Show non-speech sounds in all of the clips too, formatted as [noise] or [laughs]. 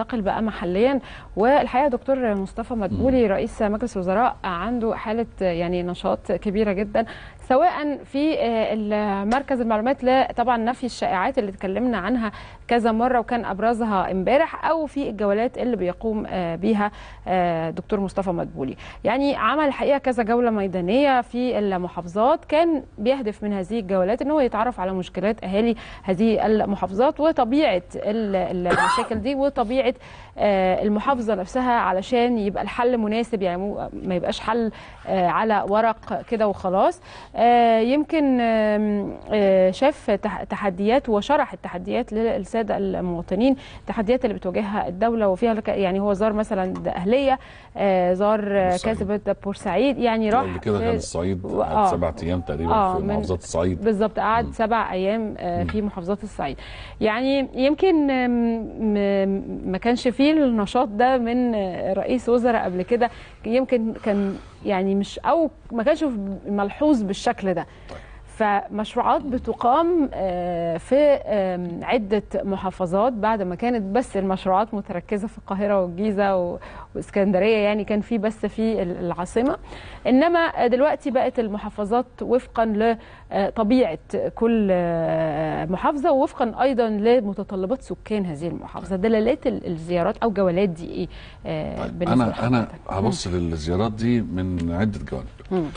ننتقل بقى محليا والحقيقه دكتور مصطفى مدبولي رئيس مجلس الوزراء عنده حاله يعني نشاط كبيره جدا سواء في آه، مركز المعلومات طبعا نفي الشائعات اللي اتكلمنا عنها كذا مره وكان ابرزها امبارح او في الجولات اللي بيقوم آه، بيها آه، دكتور مصطفى مدبولي يعني عمل الحقيقه كذا جوله ميدانيه في المحافظات كان بيهدف من هذه الجولات ان هو يتعرف على مشكلات اهالي هذه المحافظات وطبيعه المشاكل دي وطبيعه بتاعت آه، المحافظه نفسها علشان يبقى الحل مناسب يعني ما يبقاش حل آه، على ورق كده وخلاص آه، يمكن شاف تحديات وشرح التحديات للساده المواطنين التحديات اللي بتواجهها الدوله وفيها يعني هو زار مثلا اهليه زار كاتب بورسعيد يعني راح قبل كده كان الصعيد آه سبع ايام تقريبا آه في محافظات الصعيد بالظبط قعد سبع ايام في محافظات الصعيد يعني يمكن ما كانش فيه النشاط ده من رئيس وزراء قبل كده يمكن كان يعني مش او ما كانش ملحوظ بالشكل ده طيب. فمشروعات بتقام آه، في عدة محافظات بعد ما كانت بس المشروعات متركزة في القاهرة والجيزة واسكندرية يعني كان في بس في العاصمة إنما دلوقتي بقت المحافظات وفقا لطبيعة آه، كل آه، محافظة ووفقا أيضا لمتطلبات سكان هذه المحافظة دلالات الزيارات أو جولات دي إيه طيب، بالنسبة أنا أنا هبص للزيارات دي من عدة جوانب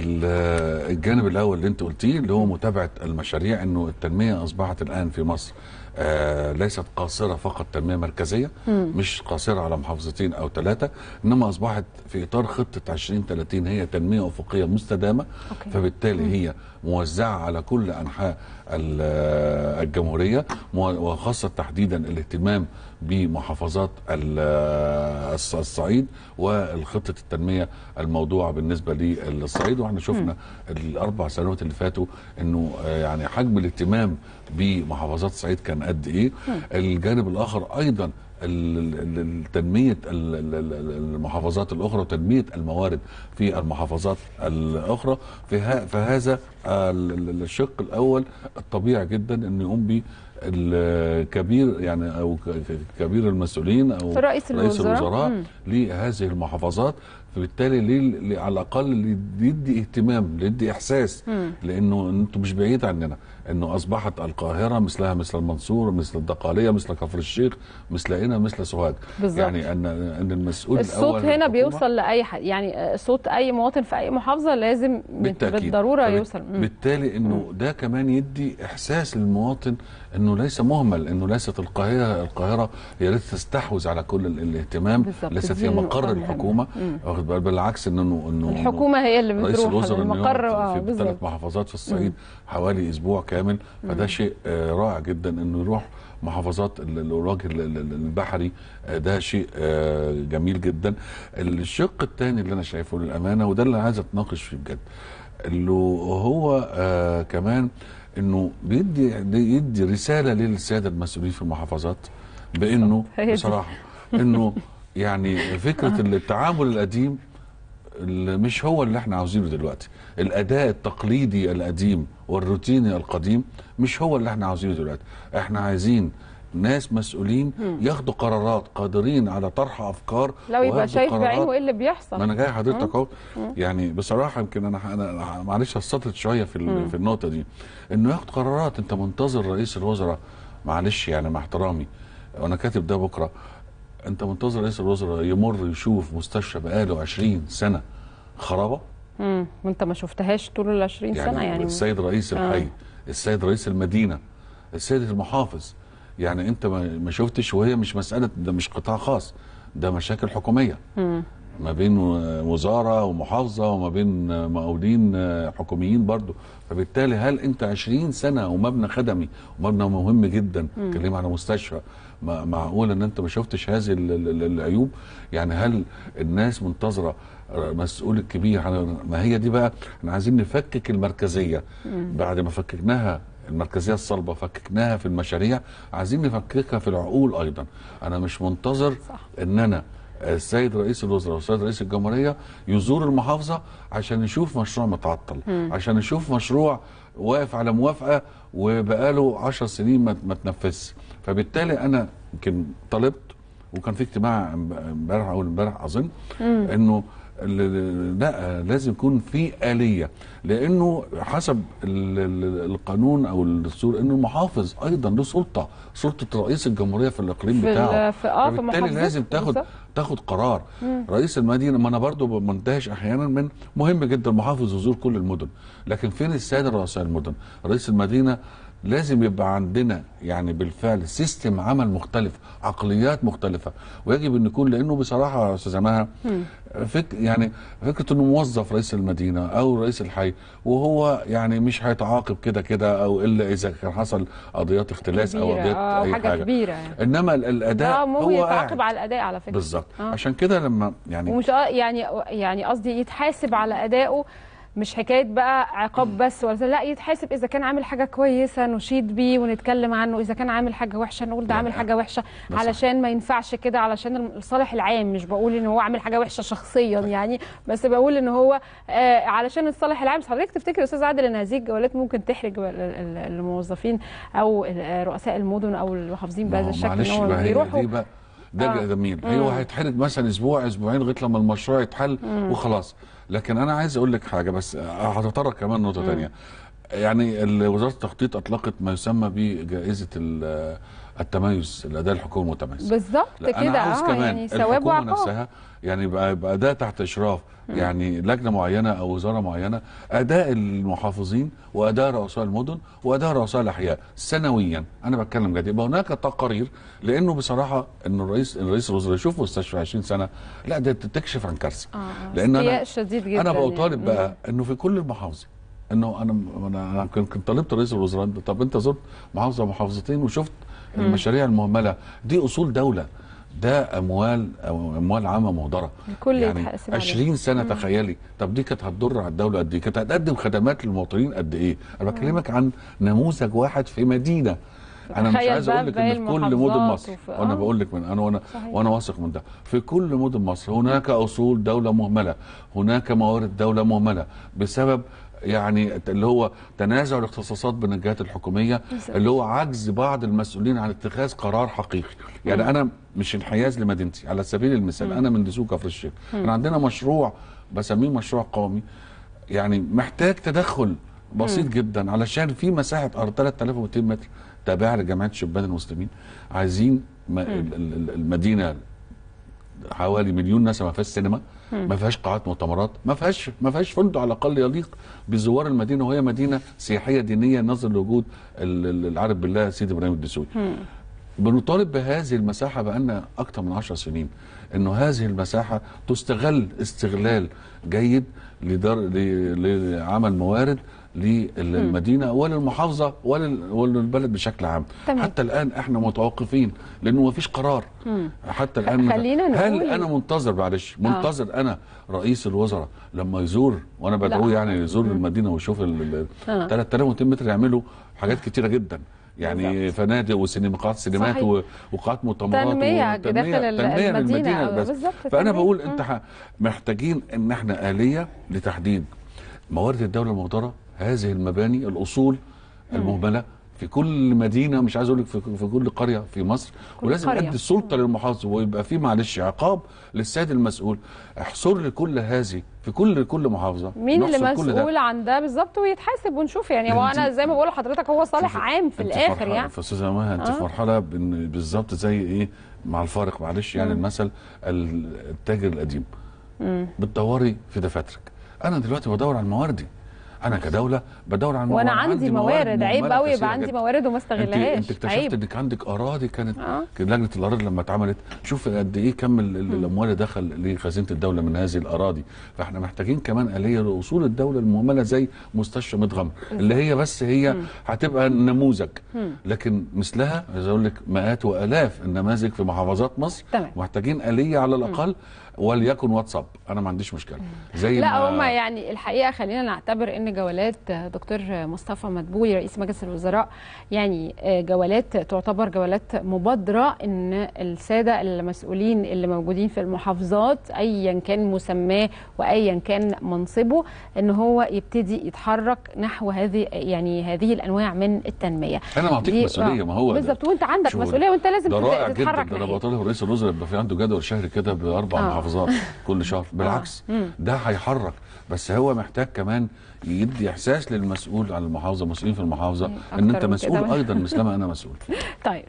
الجانب الاول اللي انت قلتيه اللي هو متابعه المشاريع انه التنميه اصبحت الان في مصر آه ليست قاصره فقط تنميه مركزيه مم. مش قاصره على محافظتين او ثلاثه انما اصبحت في اطار خطه 2030 هي تنميه افقيه مستدامه أوكي. فبالتالي مم. هي موزعه على كل انحاء آه، الجمهوريه وخاصه تحديدا الاهتمام بمحافظات آه، الصعيد والخطه التنميه الموضوعه بالنسبه للصعيد واحنا شفنا الاربع سنوات اللي فاتوا انه آه، يعني حجم الاهتمام بمحافظات الصعيد كان قد ايه الجانب الاخر ايضا تنمية المحافظات الأخرى وتنمية الموارد في المحافظات الأخرى فهذا الشق الأول الطبيعي جدا أن يقوم به الكبير يعني او كبير المسؤولين او رئيس, رئيس الوزراء لهذه المحافظات فبالتالي ليه على الاقل يدي اهتمام يدي احساس مم. لانه انتم مش بعيد عننا انه اصبحت القاهره مثلها مثل المنصوره مثل الدقاليه مثل كفر الشيخ مثل هنا مثل سوهاج يعني ان ان المسؤول الصوت هنا بيوصل لاي حد يعني صوت اي مواطن في اي محافظه لازم بالتأكيد. بالضروره يوصل مم. بالتالي انه ده كمان يدي احساس للمواطن انه ليس مهمل انه ليست القاهره القاهره هي التي تستحوذ على كل الاهتمام ليست هي مقر الحكومه بالعكس ان انه انه الحكومه هي اللي بتروح رئيس الوزراء المقر آه، في ثلاث محافظات في الصعيد حوالي اسبوع كامل فده شيء آه، رائع جدا انه يروح محافظات الراجل البحري آه، ده شيء جميل جدا الشق الثاني اللي انا شايفه للامانه وده اللي عايز اتناقش فيه بجد اللي هو كمان انه بيدي يعني يدي رساله للساده المسؤولين في المحافظات بانه بصراحه انه [laughs] يعني فكره [laughs] آه. التعامل القديم اللي مش هو اللي احنا عاوزينه دلوقتي الاداء التقليدي القديم والروتيني القديم مش هو اللي احنا عاوزينه دلوقتي احنا عايزين ناس مسؤولين ياخدوا قرارات قادرين على طرح افكار لو يبقى شايف بعينه ايه اللي بيحصل ما انا جاي حضرتك اهو يعني بصراحه يمكن انا انا معلش هستطرد شويه في مم. في النقطه دي انه ياخد قرارات انت منتظر رئيس الوزراء معلش يعني مع احترامي وانا كاتب ده بكره انت منتظر رئيس إيه الوزراء يمر يشوف مستشفى بقاله 20 سنه خرابه امم وانت ما شفتهاش طول ال 20 يعني سنه يعني السيد رئيس آه. الحي آه. السيد رئيس المدينه السيد المحافظ يعني انت ما شفتش وهي مش مساله ده مش قطاع خاص ده مشاكل حكوميه مم. ما بين وزاره ومحافظه وما بين مقاولين حكوميين برضو فبالتالي هل انت 20 سنه ومبنى خدمي ومبنى مهم جدا اتكلم على مستشفى معقول ان انت ما شفتش هذه العيوب يعني هل الناس منتظره مسؤول الكبير ما هي دي بقى احنا عايزين نفكك المركزيه بعد ما فككناها المركزيه الصلبه فككناها في المشاريع عايزين نفككها في العقول ايضا انا مش منتظر صح. ان انا السيد رئيس الوزراء والسيد رئيس الجمهوريه يزور المحافظه عشان يشوف مشروع متعطل م. عشان يشوف مشروع واقف على موافقه وبقاله 10 سنين ما تنفذش فبالتالي انا يمكن طلبت وكان في اجتماع امبارح او امبارح اظن انه لا لازم يكون في آلية لأنه حسب القانون أو الدستور أنه المحافظ أيضا له سلطة سلطة رئيس الجمهورية في الإقليم بتاعه في آه وبالتالي لازم تاخد بالزبط. تاخد قرار مم. رئيس المدينه ما انا برضو منتهش احيانا من مهم جدا محافظ يزور كل المدن لكن فين السيد رؤساء المدن رئيس المدينه لازم يبقى عندنا يعني بالفعل سيستم عمل مختلف عقليات مختلفه ويجب ان يكون لانه بصراحه يا استاذه مها فك يعني فكره انه موظف رئيس المدينه او رئيس الحي وهو يعني مش هيتعاقب كده كده او الا اذا كان حصل قضيات اختلاس او قضيات آه اي حاجه, حاجة. كبيره يعني. انما الاداء آه هو يتعاقب على الاداء على فكره بالظبط آه. عشان كده لما يعني ومش يعني يعني قصدي يتحاسب على ادائه مش حكايه بقى عقاب بس ولا لا يتحاسب اذا كان عامل حاجه كويسه نشيد بيه ونتكلم عنه اذا كان عامل حاجه وحشه نقول ده عامل حاجه وحشه علشان ما ينفعش كده علشان الصالح العام مش بقول ان هو عامل حاجه وحشه شخصيا طيب. يعني بس بقول ان هو آه علشان الصالح العام حضرتك تفتكر يا استاذ عادل ان هذه الجولات ممكن تحرج الموظفين او رؤساء المدن او المحافظين بهذا الشكل ان هو بيروحوا ده آه. جميل مم. ايوه هيتحرق مثلا اسبوع اسبوعين لغايه لما المشروع يتحل مم. وخلاص لكن انا عايز اقول لك حاجه بس آه، هتطرق كمان نقطه ثانيه يعني وزاره التخطيط اطلقت ما يسمى بجائزه التميز الاداء الحكومي المتميز بالظبط كده انا عاوز آه، كمان يعني ثواب وعقاب نفسها يعني يبقى ده تحت اشراف يعني لجنه معينه او وزاره معينه اداء المحافظين واداء رؤساء المدن واداء رؤساء الاحياء سنويا انا بتكلم جد يبقى هناك تقارير لانه بصراحه ان الرئيس الرئيس الوزراء يشوف مستشفى 20 سنه لا ده تكشف عن كارثه آه. آه. لان انا شديد جدا انا يعني. بطالب بقى انه في كل المحافظ انه انا انا كنت طالبت رئيس الوزراء طب انت زرت محافظه محافظتين وشفت المشاريع المهمله دي اصول دوله ده اموال أو اموال عامه مهدره الكل يعني 20 سنه مم. تخيلي طب دي كانت هتضر على الدوله قد ايه كانت هتقدم خدمات للمواطنين قد ايه انا بكلمك عن نموذج واحد في مدينه انا مش عايز اقول لك ان في كل مدن مصر وانا آه. بقول لك من انا وانا صحيح. وانا واثق من ده في كل مدن مصر هناك اصول دوله مهمله هناك موارد دوله مهمله بسبب يعني اللي هو تنازع الاختصاصات بين الجهات الحكوميه اللي هو عجز بعض المسؤولين عن اتخاذ قرار حقيقي يعني انا مش انحياز لمدينتي على سبيل المثال انا من دسوقه في الشيخ احنا عندنا مشروع بسميه مشروع قومي يعني محتاج تدخل بسيط جدا علشان في مساحه ارض 3200 متر تابعه لجمعيه شبان المسلمين عايزين المدينه حوالي مليون نسمه ما فيهاش سينما ما فيهاش قاعات مؤتمرات ما فيهاش ما فيهاش فندق على الاقل يليق بزوار المدينه وهي مدينه سياحيه دينيه نظرا لوجود العارف بالله سيدي ابراهيم الدسوقي بنطالب بهذه المساحه بان اكثر من 10 سنين انه هذه المساحه تستغل استغلال جيد لعمل موارد للمدينه وللمحافظه وللبلد بشكل عام تمام. حتى الان احنا متوقفين لانه ما فيش قرار مم. حتى الان خلينا نقول هل انا منتظر معلش آه. منتظر آه. انا رئيس الوزراء لما يزور وانا بدعوه يعني يزور مم. المدينه ويشوف ال 3200 آه. متر يعملوا حاجات آه. كتيره جدا يعني بالزبط. فنادق وسينما قاعات سينمات وقاعات مؤتمرات تنمية داخل تنمية المدينة, المدينة بس فأنا بقول أنت محتاجين إن احنا آلية لتحديد موارد الدوله المهدره هذه المباني الاصول المهمله في كل مدينه مش عايز اقول لك في كل قريه في مصر ولازم يدي السلطه للمحافظ ويبقى في معلش عقاب للسيد المسؤول احصر لي كل هذه في كل كل محافظه مين اللي مسؤول عن ده بالظبط ويتحاسب ونشوف يعني هو انا زي ما بقول لحضرتك هو صالح عام في الاخر يعني استاذه مها انت آه. في مرحله بالظبط زي ايه مع الفارق معلش يعني المثل التاجر القديم بتدوري في دفاترك انا دلوقتي بدور على مواردي انا كدوله بدور على وانا عندي, عندي موارد, عيب قوي يبقى عندي موارد وما استغلهاش انت اكتشفت انك عندك اراضي كانت آه. لجنه الاراضي لما اتعملت شوف قد ايه كم الاموال اللي دخل لخزينه الدوله من هذه الاراضي فاحنا محتاجين كمان اليه لاصول الدوله المهمله زي مستشفى مدغم اللي هي بس هي هتبقى نموذج لكن مثلها عايز اقول لك مئات والاف النماذج في محافظات مصر تمام. محتاجين اليه على الاقل وليكن واتساب انا ما عنديش مشكله زي لا هما هم يعني الحقيقه خلينا نعتبر ان جولات دكتور مصطفى مدبولي رئيس مجلس الوزراء يعني آه، جولات تعتبر جولات مبادره ان الساده المسؤولين اللي موجودين في المحافظات ايا كان مسماه وايا كان منصبه ان هو يبتدي يتحرك نحو هذه يعني هذه الانواع من التنميه انا معطيك مسؤوليه آه، ما هو بالظبط وانت عندك مسؤوليه وانت لازم ده رائع جدا ده انا بقول رئيس الوزراء يبقى في عنده جدول شهري كده باربع آه. محافظات كل [laughs] آه. شهر بالعكس ده هيحرك بس هو محتاج كمان يدي احساس للمسؤول على المحافظه المسؤولين في المحافظه ان انت مسؤول ايضا مثلما انا مسؤول [laughs] طيب